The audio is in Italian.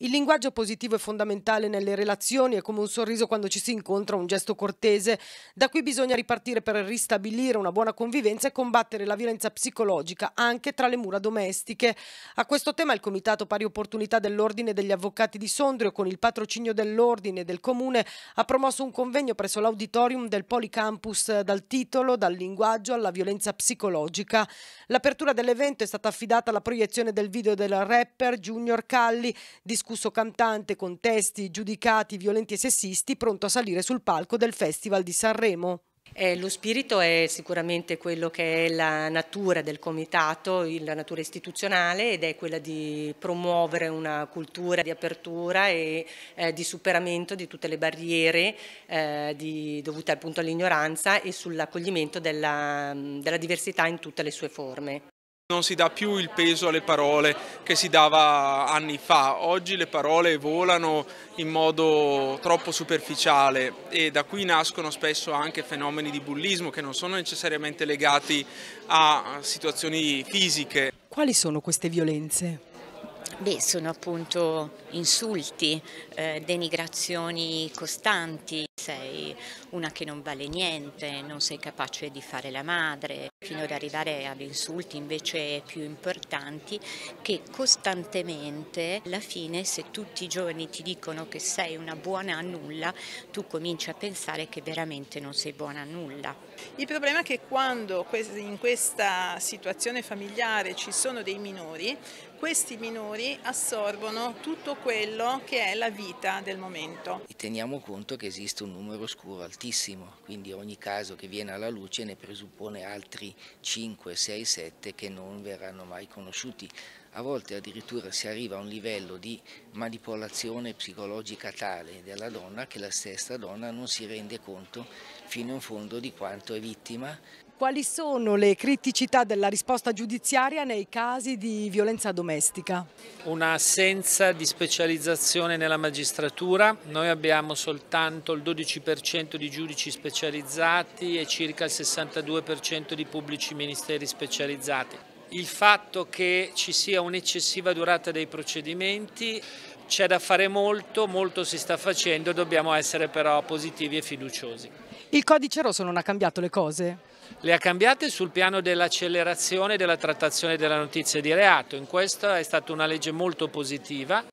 Il linguaggio positivo è fondamentale nelle relazioni, è come un sorriso quando ci si incontra, un gesto cortese. Da qui bisogna ripartire per ristabilire una buona convivenza e combattere la violenza psicologica anche tra le mura domestiche. A questo tema il Comitato Pari Opportunità dell'Ordine degli Avvocati di Sondrio, con il patrocinio dell'Ordine e del Comune, ha promosso un convegno presso l'auditorium del Policampus dal titolo Dal linguaggio alla violenza psicologica. L'apertura dell'evento è stata affidata alla proiezione del video del rapper Junior Calli, discusso discusso cantante con testi giudicati violenti e sessisti pronto a salire sul palco del Festival di Sanremo. Eh, lo spirito è sicuramente quello che è la natura del comitato, la natura istituzionale ed è quella di promuovere una cultura di apertura e eh, di superamento di tutte le barriere eh, dovute appunto all'ignoranza e sull'accoglimento della, della diversità in tutte le sue forme. Non si dà più il peso alle parole che si dava anni fa, oggi le parole volano in modo troppo superficiale e da qui nascono spesso anche fenomeni di bullismo che non sono necessariamente legati a situazioni fisiche. Quali sono queste violenze? Beh, sono appunto insulti, eh, denigrazioni costanti, sei una che non vale niente, non sei capace di fare la madre, fino ad arrivare ad insulti invece più importanti che costantemente alla fine se tutti i giorni ti dicono che sei una buona a nulla, tu cominci a pensare che veramente non sei buona a nulla. Il problema è che quando in questa situazione familiare ci sono dei minori, questi minori assorbono tutto quello che è la vita del momento. E teniamo conto che esiste un numero oscuro altissimo, quindi ogni caso che viene alla luce ne presuppone altri 5, 6, 7 che non verranno mai conosciuti. A volte addirittura si arriva a un livello di manipolazione psicologica tale della donna che la stessa donna non si rende conto fino in fondo di quanto è vittima quali sono le criticità della risposta giudiziaria nei casi di violenza domestica? Un'assenza di specializzazione nella magistratura, noi abbiamo soltanto il 12% di giudici specializzati e circa il 62% di pubblici ministeri specializzati. Il fatto che ci sia un'eccessiva durata dei procedimenti c'è da fare molto, molto si sta facendo, dobbiamo essere però positivi e fiduciosi. Il codice rosso non ha cambiato le cose? Le ha cambiate sul piano dell'accelerazione della trattazione della notizia di reato. In questa è stata una legge molto positiva.